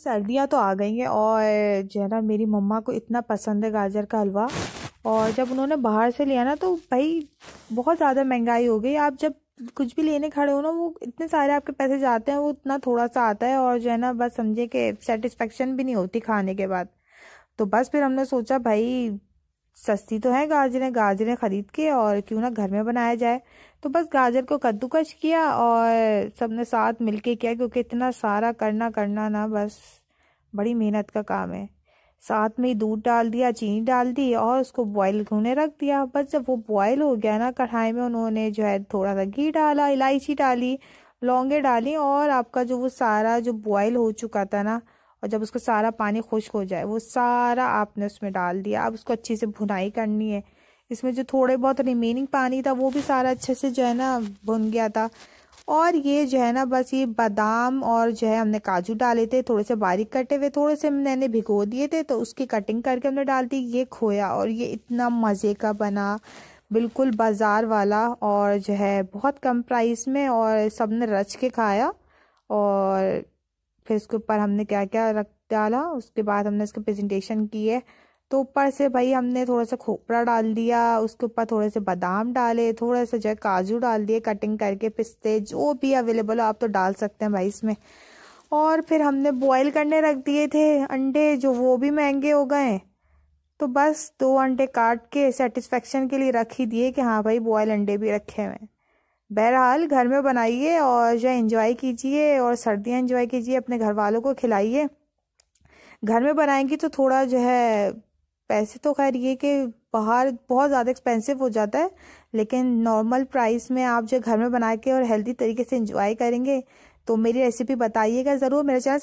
सर्दियाँ तो आ गई हैं और जो है ना मेरी मम्मा को इतना पसंद है गाजर का हलवा और जब उन्होंने बाहर से लिया ना तो भाई बहुत ज़्यादा महंगाई हो गई आप जब कुछ भी लेने खड़े हो ना वो इतने सारे आपके पैसे जाते हैं वो इतना थोड़ा सा आता है और जो है ना बस समझे कि सेटिस्फेक्शन भी नहीं होती खाने के बाद तो बस फिर हमने सोचा भाई सस्ती तो है गाजरें गाजरें ख़रीद के और क्यों ना घर में बनाया जाए तो बस गाजर को कद्दूकश किया और सबने साथ मिलके किया क्योंकि इतना सारा करना करना ना बस बड़ी मेहनत का काम है साथ में ही दूध डाल दिया चीनी डाल दी और उसको बॉईल होने रख दिया बस जब वो बॉईल हो गया ना कढ़ाई में उन्होंने जो है थोड़ा सा घी डाला इलायची डाली लौंगे डाली और आपका जो वो सारा जो बॉईल हो चुका था ना और जब उसका सारा पानी खुश्क हो जाए वो सारा आपने उसमें डाल दिया अब उसको अच्छे से भुनाई करनी है इसमें जो थोड़े बहुत रिमेनिंग पानी था वो भी सारा अच्छे से जो है ना भुन गया था और ये जो है ना बस ये बादाम और जो है हमने काजू डाले थे थोड़े से बारीक कटे हुए थोड़े से मैंने भिगो दिए थे तो उसकी कटिंग करके हमने डाल दी ये खोया और ये इतना मज़े का बना बिल्कुल बाज़ार वाला और जो है बहुत कम प्राइस में और सब ने रच के खाया और फिर इसके ऊपर हमने क्या क्या रख डाला उसके बाद हमने इसका प्रेजेंटेशन की है तो ऊपर से भाई हमने थोड़ा सा खोपरा डाल दिया उसके ऊपर थोड़े से बादाम डाले थोड़े से जो है काजू डाल दिए कटिंग करके पिस्ते जो भी अवेलेबल हो आप तो डाल सकते हैं भाई इसमें और फिर हमने बॉईल करने रख दिए थे अंडे जो वो भी महंगे हो गए तो बस दो अंडे काट के सेटिस्फेक्शन के लिए रख ही दिए कि हाँ भाई बॉयल अंडे भी रखे हुए हैं बहरहाल घर में बनाइए और जो इन्जॉय कीजिए और सर्दियाँ इन्जॉय कीजिए अपने घर वालों को खिलाइए घर में बनाएंगी तो थोड़ा जो है पैसे तो खैर ये कि बाहर बहुत ज़्यादा एक्सपेंसिव हो जाता है लेकिन नॉर्मल प्राइस में आप जो घर में बना के और हेल्दी तरीके से इंजॉय करेंगे तो मेरी रेसिपी बताइएगा ज़रूर मेरे चैनल